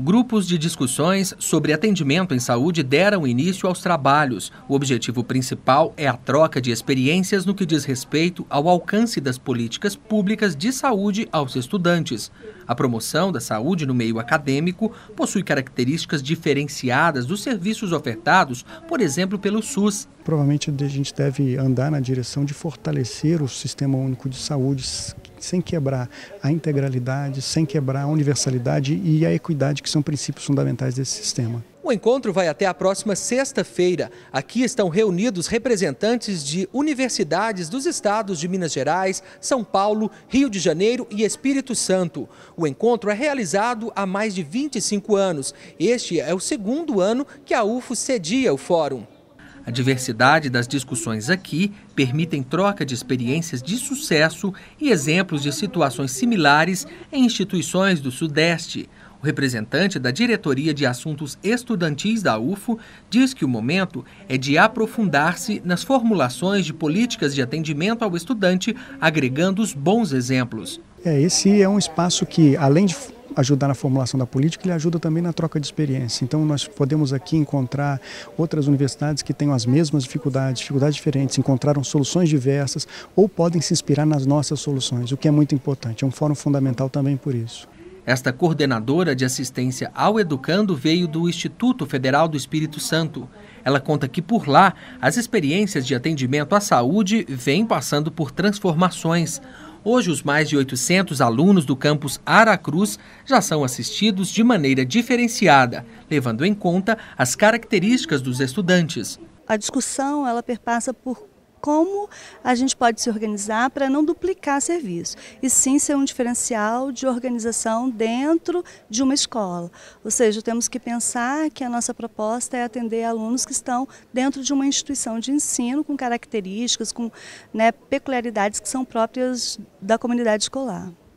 Grupos de discussões sobre atendimento em saúde deram início aos trabalhos. O objetivo principal é a troca de experiências no que diz respeito ao alcance das políticas públicas de saúde aos estudantes. A promoção da saúde no meio acadêmico possui características diferenciadas dos serviços ofertados, por exemplo, pelo SUS. Provavelmente a gente deve andar na direção de fortalecer o Sistema Único de Saúde, sem quebrar a integralidade, sem quebrar a universalidade e a equidade, que são princípios fundamentais desse sistema. O encontro vai até a próxima sexta-feira. Aqui estão reunidos representantes de universidades dos estados de Minas Gerais, São Paulo, Rio de Janeiro e Espírito Santo. O encontro é realizado há mais de 25 anos. Este é o segundo ano que a UFO cedia o fórum. A diversidade das discussões aqui permitem troca de experiências de sucesso e exemplos de situações similares em instituições do Sudeste. O representante da Diretoria de Assuntos Estudantis da UFO diz que o momento é de aprofundar-se nas formulações de políticas de atendimento ao estudante, agregando os bons exemplos. É, esse é um espaço que, além de ajudar na formulação da política, ele ajuda também na troca de experiência. Então nós podemos aqui encontrar outras universidades que tenham as mesmas dificuldades, dificuldades diferentes, encontraram soluções diversas ou podem se inspirar nas nossas soluções, o que é muito importante. É um fórum fundamental também por isso. Esta coordenadora de assistência ao educando veio do Instituto Federal do Espírito Santo. Ela conta que por lá as experiências de atendimento à saúde vêm passando por transformações. Hoje, os mais de 800 alunos do campus Aracruz já são assistidos de maneira diferenciada, levando em conta as características dos estudantes. A discussão ela perpassa por como a gente pode se organizar para não duplicar serviço, e sim ser um diferencial de organização dentro de uma escola. Ou seja, temos que pensar que a nossa proposta é atender alunos que estão dentro de uma instituição de ensino com características, com né, peculiaridades que são próprias da comunidade escolar.